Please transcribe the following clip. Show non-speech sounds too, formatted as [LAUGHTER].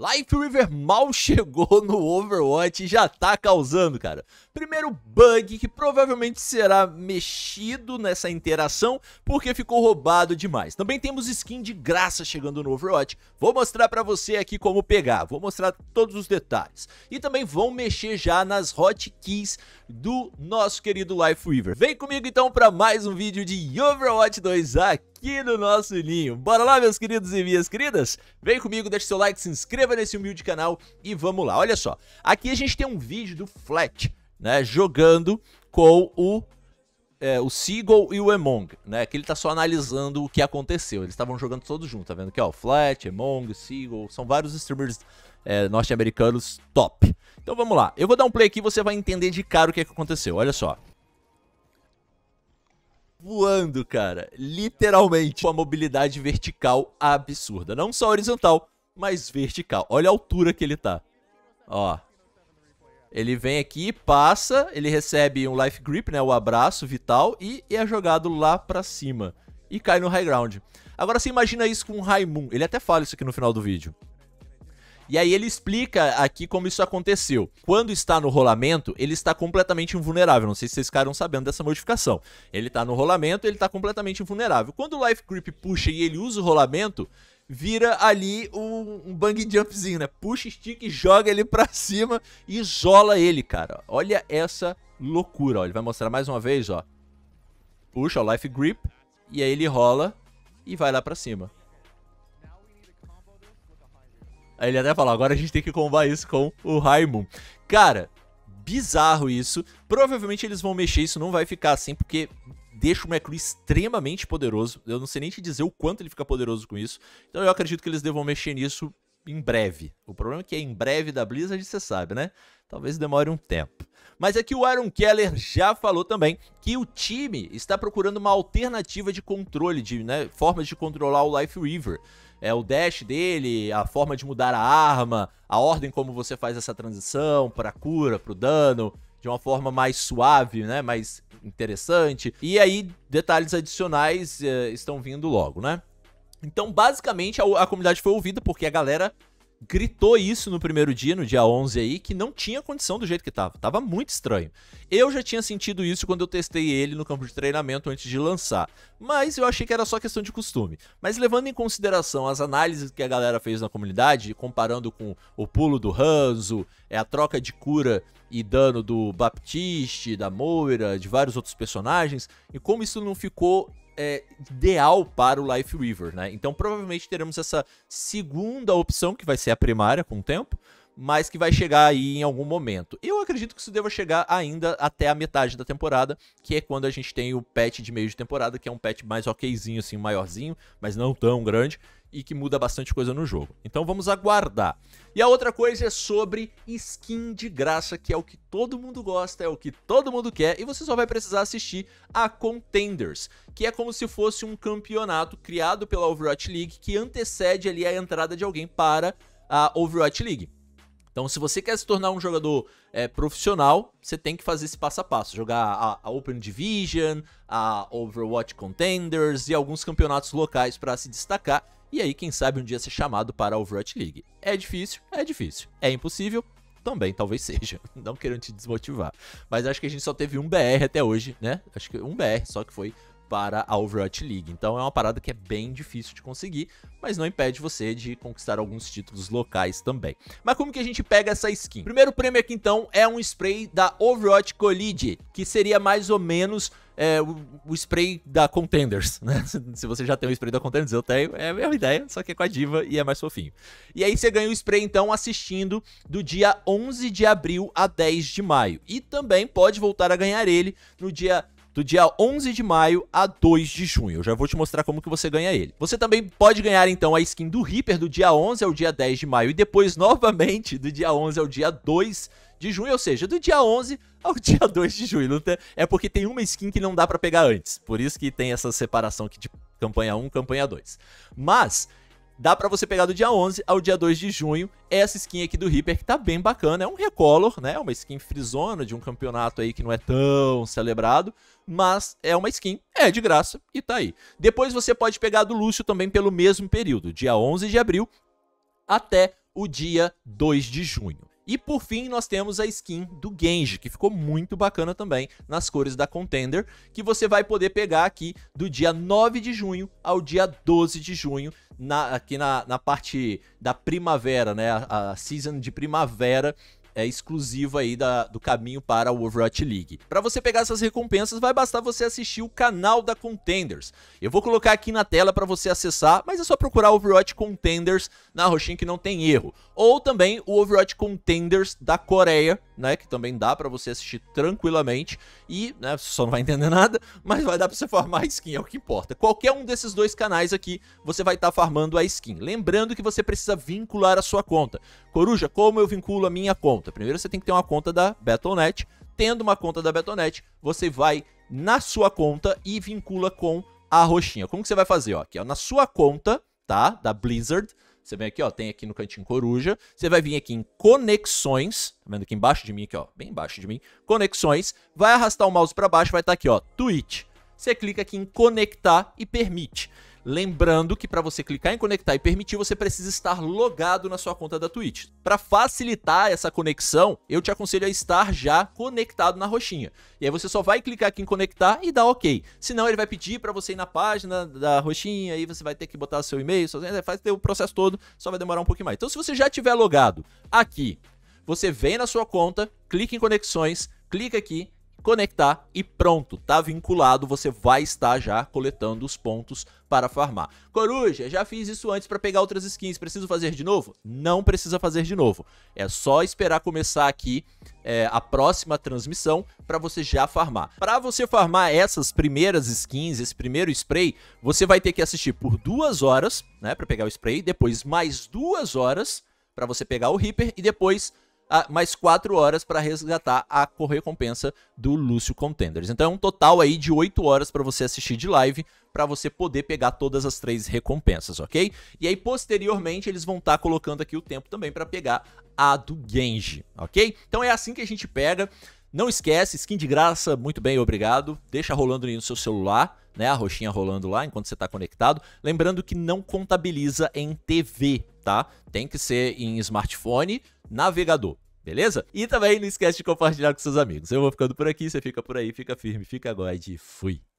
Life River mal [LAUGHS] chegou no Overwatch e já tá causando, cara. Primeiro bug que provavelmente será mexido nessa interação porque ficou roubado demais. Também temos skin de graça chegando no Overwatch. Vou mostrar pra você aqui como pegar, vou mostrar todos os detalhes. E também vão mexer já nas hotkeys do nosso querido Life River. Vem comigo então pra mais um vídeo de Overwatch 2 aqui aqui no nosso ninho. Bora lá, meus queridos e minhas queridas? Vem comigo, deixa seu like, se inscreva nesse humilde canal e vamos lá. Olha só, aqui a gente tem um vídeo do Flat, né, jogando com o é, o Seagull e o Emong, né? Que ele tá só analisando o que aconteceu. Eles estavam jogando todos juntos, tá vendo? aqui, ó, Flat, Emong, Seagull, são vários streamers é, norte-americanos top. Então vamos lá, eu vou dar um play aqui e você vai entender de cara o que, é que aconteceu, olha só voando, cara. Literalmente, com a mobilidade vertical absurda. Não só horizontal, mas vertical. Olha a altura que ele tá. Ó. Ele vem aqui, passa, ele recebe um life grip, né, o abraço vital, e é jogado lá pra cima. E cai no high ground. Agora você imagina isso com o Raimun. Ele até fala isso aqui no final do vídeo. E aí ele explica aqui como isso aconteceu. Quando está no rolamento, ele está completamente invulnerável. Não sei se vocês ficaram sabendo dessa modificação. Ele está no rolamento, ele está completamente invulnerável. Quando o Life Creep puxa e ele usa o rolamento, vira ali um, um bang jumpzinho, né? Puxa, stick, joga ele para cima e isola ele, cara. Olha essa loucura, ó. Ele vai mostrar mais uma vez, ó. Puxa o Life Grip e aí ele rola e vai lá para cima. Aí ele até falou agora a gente tem que combar isso com o Raimon. Cara, bizarro isso. Provavelmente eles vão mexer, isso não vai ficar assim, porque deixa o Macri extremamente poderoso. Eu não sei nem te dizer o quanto ele fica poderoso com isso. Então eu acredito que eles devam mexer nisso em breve. O problema é que é em breve da Blizzard, você sabe, né? Talvez demore um tempo. Mas é que o Aaron Keller já falou também que o time está procurando uma alternativa de controle, de né, formas de controlar o Life River. É o dash dele, a forma de mudar a arma, a ordem como você faz essa transição para cura, para o dano, de uma forma mais suave, né, mais interessante. E aí detalhes adicionais eh, estão vindo logo, né? Então, basicamente, a, a comunidade foi ouvida porque a galera gritou isso no primeiro dia, no dia 11 aí, que não tinha condição do jeito que tava. Tava muito estranho. Eu já tinha sentido isso quando eu testei ele no campo de treinamento antes de lançar, mas eu achei que era só questão de costume. Mas levando em consideração as análises que a galera fez na comunidade, comparando com o pulo do Hanzo, é a troca de cura e dano do Baptiste, da Moira, de vários outros personagens, e como isso não ficou é, ideal para o Life weaver, né? Então provavelmente teremos essa segunda opção, que vai ser a primária com o tempo, mas que vai chegar aí em algum momento. Eu acredito que isso deva chegar ainda até a metade da temporada, que é quando a gente tem o patch de meio de temporada, que é um patch mais okzinho, assim, maiorzinho, mas não tão grande, e que muda bastante coisa no jogo. Então vamos aguardar. E a outra coisa é sobre skin de graça, que é o que todo mundo gosta, é o que todo mundo quer, e você só vai precisar assistir a Contenders, que é como se fosse um campeonato criado pela Overwatch League que antecede ali a entrada de alguém para a Overwatch League. Então, se você quer se tornar um jogador é, profissional, você tem que fazer esse passo a passo. Jogar a, a Open Division, a Overwatch Contenders e alguns campeonatos locais para se destacar. E aí, quem sabe um dia ser chamado para a Overwatch League. É difícil? É difícil. É impossível? Também, talvez [LAUGHS] seja. Não querendo te desmotivar. Mas acho que a gente só teve um BR até hoje, né? Acho que um BR só que foi para a Overwatch League. Então é uma parada que é bem difícil de conseguir, mas não impede você de conquistar alguns títulos locais também. Mas como que a gente pega essa skin? primeiro prêmio aqui então é um spray da Overwatch Collide, que seria mais ou menos é, o, o, spray da Contenders, né? [LAUGHS] Se você já tem o spray da Contenders, eu tenho, é a mesma ideia, só que é com a diva e é mais fofinho. E aí você ganha o spray, então, assistindo do dia 11 de abril a 10 de maio. E também pode voltar a ganhar ele no dia do dia 11 de maio a 2 de junho. Eu já vou te mostrar como que você ganha ele. Você também pode ganhar então a skin do Reaper do dia 11 ao dia 10 de maio e depois novamente do dia 11 ao dia 2 de junho, ou seja, do dia 11 ao [LAUGHS] dia 2 de junho. Então, é porque tem uma skin que não dá para pegar antes, por isso que tem essa separação aqui de campanha 1 campanha 2. Mas dá para você pegar do dia 11 ao dia 2 de junho essa skin aqui do Reaper, que tá bem bacana, é um recolor, né, uma skin frisona de um campeonato aí que não é tão celebrado, mas é uma skin, é de graça e tá aí. Depois você pode pegar do Lúcio também pelo mesmo período, dia 11 de abril até o dia 2 de junho. E por fim, nós temos a skin do Genji, que ficou muito bacana também nas cores da Contender, que você vai poder pegar aqui do dia 9 de junho ao dia 12 de junho, na, aqui na, na parte da primavera, né? A, a season de primavera é exclusivo aí da, do caminho para o Overwatch League. Para você pegar essas recompensas, vai bastar você assistir o canal da Contenders. Eu vou colocar aqui na tela para você acessar, mas é só procurar Overwatch Contenders na roxinha que não tem erro. Ou também o Overwatch Contenders da Coreia, né, que também dá para você assistir tranquilamente e, né, você só não vai entender nada, [LAUGHS] mas vai dar para você farmar skin, é o que importa. Qualquer um desses dois canais aqui, você vai estar tá farmando a skin. Lembrando que você precisa vincular a sua conta. Coruja, como eu vinculo a minha conta? conta. Primeiro você tem que ter uma conta da Battle.net. Tendo uma conta da Battle.net, você vai na sua conta e vincula com a roxinha. Como que você vai fazer? Ó, aqui, ó, na sua conta, tá? Da Blizzard. Você vem aqui, ó, tem aqui no cantinho coruja. Você vai vir aqui em conexões, tá vendo aqui embaixo de mim aqui, ó, bem embaixo de mim, conexões. Vai arrastar o mouse para baixo, vai estar tá aqui, ó, Twitch. Você clica aqui em conectar e permite. Lembrando que para você clicar em conectar e permitir, você precisa estar logado na sua conta da Twitch. Para facilitar essa conexão, eu te aconselho a estar já conectado na roxinha. E aí você só vai clicar aqui em conectar e dar OK. Senão ele vai pedir para você ir na página da roxinha, aí você vai ter que botar seu e-mail, é, faz o processo todo, só vai demorar um pouquinho mais. Então se você já tiver logado aqui, você vem na sua conta, clica em conexões, clica aqui, conectar e pronto, tá vinculado, você vai estar já coletando os pontos para farmar. Coruja, já fiz isso antes para pegar outras skins, preciso fazer de novo? Não precisa fazer de novo, é só esperar começar aqui é, a próxima transmissão para você já farmar. Para você farmar essas primeiras skins, esse primeiro spray, você vai ter que assistir por duas horas, né, para pegar o spray, depois mais duas horas para você pegar o Reaper e depois mais 4 horas para resgatar a recompensa do Lúcio Contenders. Então é um total aí de 8 horas para você assistir de live, para você poder pegar todas as três recompensas, ok? E aí posteriormente eles vão estar tá colocando aqui o tempo também para pegar a do Genji, ok? Então é assim que a gente pega. Não esquece, skin de graça, muito bem, obrigado. Deixa rolando aí no seu celular, né? A roxinha rolando lá enquanto você está conectado. Lembrando que não contabiliza em TV, tá? Tem que ser em smartphone, navegador. Beleza? E também não esquece de compartilhar com seus amigos. Eu vou ficando por aqui, você fica por aí, fica firme, fica agora e fui!